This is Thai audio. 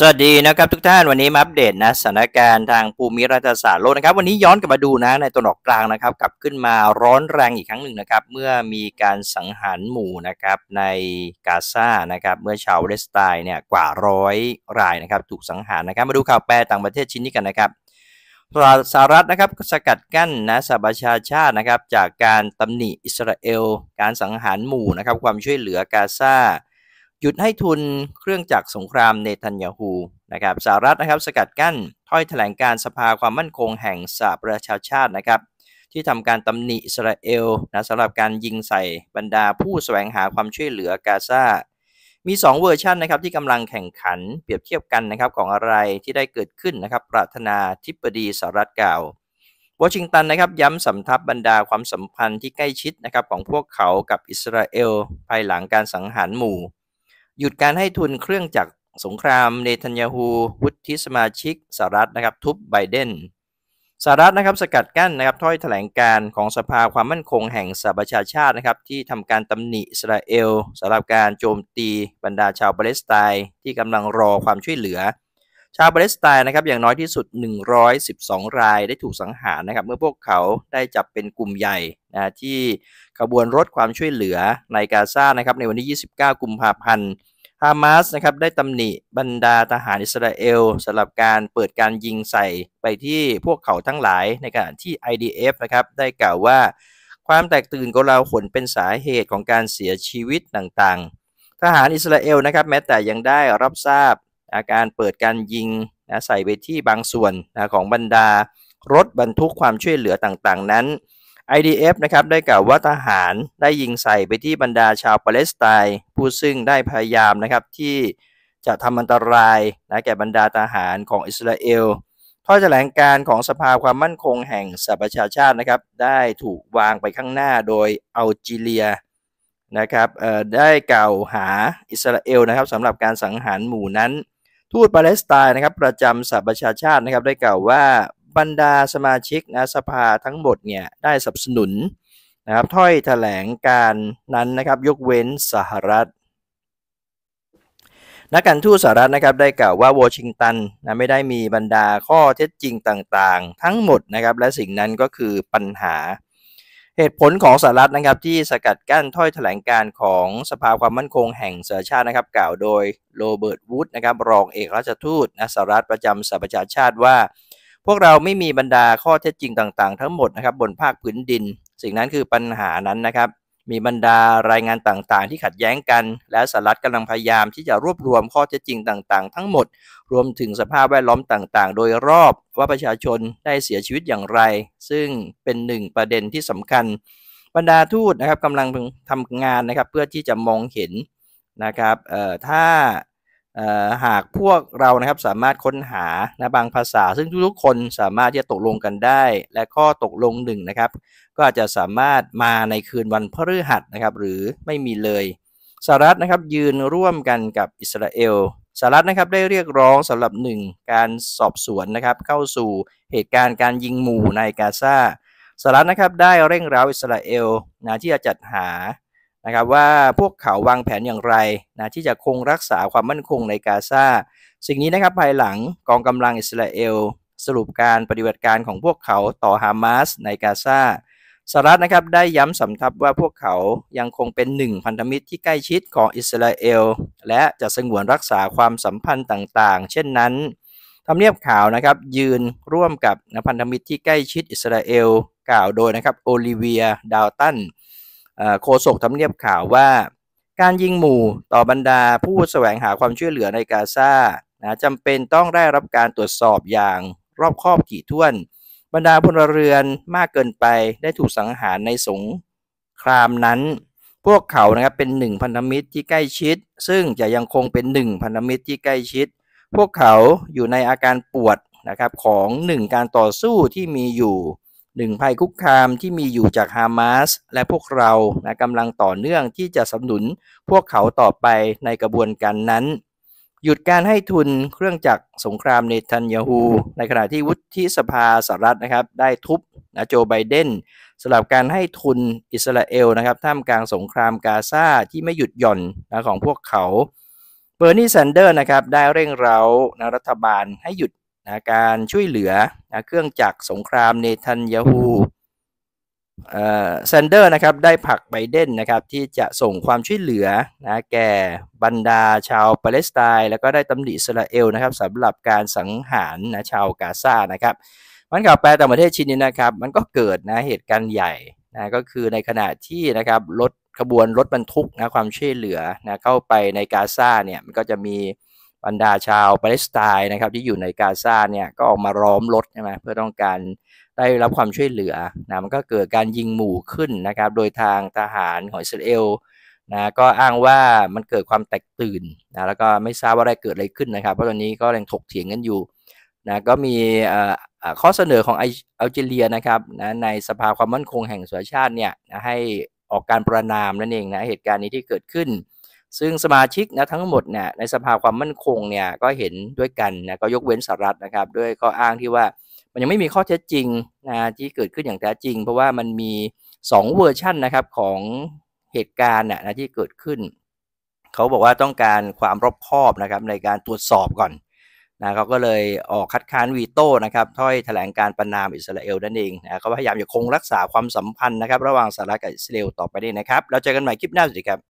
สวัสดีนะครับทุกท่านวันนี้มาอัปเดตนะสถานการณ์ทางภูมิรัฐศาสตร์โลกนะครับวันนี้ย้อนกลับมาดูนะในตนออกกลางนะครับกลับขึ้นมาร้อนแรงอีกครั้งหนึ่งนะครับเมื่อมีการสังหารหมู่นะครับในกาซานะครับเมื่อชาวเลสไตน์เนี่ยกว่าร้อยรายนะครับ ถูกสังหารนะครับ มาดูข่าวแปลต่างประเทศชิ้นนี้กันนะครับสหรัฐนะครับสกัดกั้นนะสหประชาชาตินะครับ จากการตำหนิอิสราเอลการสังหารหมู่นะครับความช่วยเหลือกาซาหยุดให้ทุนเครื่องจักรสงครามเนทันยาฮูนะครับสหรัฐนะครับสกัดกั้น ถ้อยแถลงการสภาความมั่นคงแห่งสหประชาชาตินะครับ ที่ทำการตำหนิอิสราเอลนะสำหรับการยิงใส่บรรดาผู้แสวงหาความช่วยเหลือกาซา มี 2 เวอร์ชันนะครับที่กำลังแข่งขันเปรียบเทียบกันนะครับของอะไรที่ได้เกิดขึ้นนะครับปรารถนาธิบดีสหรัฐกล่าว วอชิงตันนะครับย้ำสำทับบรรดาความสัมพันธ์ที่ใกล้ชิดนะครับของพวกเขากับอิสราเอลภายหลังการสังหารหมู่หยุดการให้ทุนเครื่องจักรสงคราม เนทันยาฮูวุฒิสมาชิกสหรัฐนะครับทุบไบเดนสหรัฐนะครับสกัดกั้นนะครับถ้อยแถลงการของสภาความมั่นคงแห่งสหประชาชาตินะครับที่ทำการตำหนิอิสราเอลสำหรับการโจมตีบรรดาชาวปาเลสไตน์ที่กำลังรอความช่วยเหลือชาวปาเลสไตน์นะครับอย่างน้อยที่สุด 112 รายได้ถูกสังหารนะครับเมื่อพวกเขาได้จับเป็นกลุ่มใหญ่นะที่ขบวนรถความช่วยเหลือ ในกาซานะครับในวันที่ 29 กุมภาพันธ์ ฮามาสนะครับได้ตำหนิบรรดาทหารอิสราเอลสำหรับการเปิดการยิงใส่ไปที่พวกเขาทั้งหลายในขณะที่ IDF นะครับได้กล่าวว่าความแตกตื่นของเราผลเป็นสาเหตุของการเสียชีวิตต่างๆ ทหารอิสราเอลนะครับแม้แต่ยังได้รับทราบนะการเปิดการยิงนะใส่ไปที่บางส่วนนะของบรรดารถบรรทุกความช่วยเหลือต่างๆ นั้น IDF นะครับได้กล่าวว่าทหารได้ยิงใส่ไปที่บรรดาชาว ปาเลสไตน์ผู้ซึ่งได้พยายามนะครับที่จะทำอันตรายนะแก่บรรดาทหารของอิสราเอลข้อแถลงการของสภาความมั่นคงแห่งสหประชาชาตินะครับ ได้ถูกวางไปข้างหน้าโดยอัลจีเรียนะครับได้กล่าวหาอิสราเอลนะครับสำหรับการสังหารหมู่นั้นทูตปาเลสไตน์นะครับประจำสหประชาชาตินะครับได้กล่าวว่าบรรดาสมาชิกนะสภาทั้งหมดเนี่ยได้สนับสนุนนะครับถ้อยถแถลงการนั้นนะครับยกเว้นสหรัฐนักการทูตสหรัฐนะครับได้กล่าวว่าวอชิงตันนะไม่ได้มีบรรดาข้อเท็จจริงต่างๆ ทั้งหมดนะครับและสิ่งนั้นก็คือปัญหาเหตุผลของสหรัฐนะครับที่สกัดกั้นถ้อยแถลงการของสภาความมั่นคงแห่งสหชาตินะครับกล่าวโดยโรเบิร์ตวูดนะครับ รองเอกราชทูตสหรัฐประจำสหประชาชาติว่า พวกเราไม่มีบรรดาข้อเท็จจริงต่าง ๆ ทั้งหมดนะครับบนภาคพื้นดิน สิ่งนั้นคือปัญหานั้นนะครับมีบรรดารายงานต่างๆ ที่ขัดแย้งกัน และสหรัฐกำลังพยายามที่จะรวบรวมข้อเท็จจริงต่าง ๆ ทั้งหมด รวมถึงสภาพแวดล้อมต่าง ๆ โดยรอบว่าประชาชนได้เสียชีวิตอย่างไร ซึ่งเป็นหนึ่งประเด็นที่สำคัญ บรรดาทูตนะครับกำลังทำงานนะครับเพื่อที่จะมองเห็นนะครับถ้าหากพวกเรานะครับ สามารถค้นหานะบางภาษาซึ่งทุกๆ คนสามารถที่จะตกลงกันได้ และข้อตกลงหนึ่งนะครับ ก็อาจจะสามารถมาในคืนวันพฤหัสนะครับ หรือไม่มีเลยสหรัฐนะครับยืนร่วมกันกับอิสราเอลสหรัฐนะครับได้เรียกร้องสำหรับ1การสอบสวนนะครับ เข้าสู่เหตุการณ์การยิงหมู่ในกาซาสหรัฐนะครับได้เร่งร้าวอิสราเอลนะที่จะจัดหาะครับว่าพวกเขาวางแผนอย่างไรนะที่จะคงรักษาความมั่นคงในกาซาสิ่งนี้นะครับภายหลังกองกำลังอิสราเอล สรุปการปฏิบัติการของพวกเขาต่อฮามาส ในกาซาสหรัฐนะครับได้ย้ำสำทับว่าพวกเขายังคงเป็นหนึ่ง พันธมิตรที่ใกล้ชิดของอิสราเอล และจะสงวนรักษาความสัมพันธ์ต่างๆ เช่นนั้นทำเนียบข่าวนะครับยืนร่วมกับพันธมิตรที่ใกล้ชิดอิสราเอล กล่าวโดยนะครับโอลิเวีย ดาวตันโฆษกทำเนียบข่าวว่า การยิงหมู่ต่อบรรดาผู้แสวงหาความช่วยเหลือในกาซานะจำเป็นต้องได้รับการตรวจสอบอย่างรอบคอบถี่ถ้วน บรรดาพลเรือนมากเกินไปได้ถูกสังหารในสงครามนั้น พวกเขานะครับเป็นหนึ่งพันธมิตรที่ใกล้ชิด ซึ่งจะยังคงเป็นหนึ่งพันธมิตรที่ใกล้ชิด พวกเขาอยู่ในอาการปวดนะครับของหนึ่งการต่อสู้ที่มีอยู่หนึ่งภัยคุกคามที่มีอยู่จากฮามาสและพวกเรา นะกำลังต่อเนื่องที่จะสนับสนุนพวกเขาต่อไปในกระบวนการนั้น หยุดการให้ทุนเครื่องจักรสงครามเนทันยาฮูในขณะที่วุฒิสภาสหรัฐนะครับได้ทุบนะโจไบเดนสำหรับการให้ทุนอิสราเอล นะครับท่ามกลางสงครามกาซาที่ไม่หยุดหย่อนนะของพวกเขาเบอร์นีแซนเดอร์นะครับได้เร่งเร้านะรัฐบาลให้หยุดนะการช่วยเหลือนะเครื่องจักรสงครามเนทันยาฮูแซนเดอร์นะครับได้ผลักไบเดนนะครับที่จะส่งความช่วยเหลือนะแก่บรรดาชาวปาเลสไตน์แล้วก็ได้ตำหนิอิสราเอลนะครับสำหรับการสังหารนะชาวกาซานะครับมันกับแปลต่างประเทศชินนี้นะครับ มันก็เกิดนะเหตุการณ์ใหญ่นะก็คือในขณะที่นะครับรถขบวนรถบรรทุกนะความช่วยเหลือนะเข้าไปในกาซาเนี่ยมันก็จะมีบรรดาชาวปาเลสไตน์นะครับที่อยู่ในกาซาเนี่ยก็ออกมาร้อมรถใช่ไหมเพื่อต้องการได้รับความช่วยเหลือนะมันก็เกิดการยิงหมู่ขึ้นนะครับโดยทางทหารของอิสราเอลนะก็อ้างว่ามันเกิดความแตกตื่นนะแล้วก็ไม่ทราบว่าอะไรเกิดอะไรขึ้นนะครับ เพราะตอนนี้ก็ยังถกเถียงกันอยู่นะก็มีข้อเสนอของอัลจีเรียนะครับนะในสภาความมั่นคงแห่งสหชาติเนี่ยนะให้ออกการประนามนั่นเองนะเหตุการณ์นี้ที่เกิดขึ้นซึ่งสมาชิกนะทั้งหมดเนี่ยในสภาความมั่นคงเนี่ยก็เห็นด้วยกันนะก็ยกเว้นสหรัฐนะครับ ด้วยข้ออ้างที่ว่ามันยังไม่มีข้อเท็จจริงนะที่เกิดขึ้นอย่างแท้จริง เพราะว่ามันมี 2 เวอร์ชันนะครับของเหตุการณ์นะที่เกิดขึ้น เขาบอกว่าต้องการความรอบคอบนะครับในการตรวจสอบก่อนนะเขาก็เลยออกคัดค้านวีโต้นะครับถ้อยแถลงการประนามอิสราเอลนั่นเองนะเขาพยายามจะคงรักษาความสัมพันธ์นะครับระหว่างสหรัฐกับอิสราเอลต่อไปนี่นะครับเราเจอกันใหม่คลิปหน้าสวัสดีครับ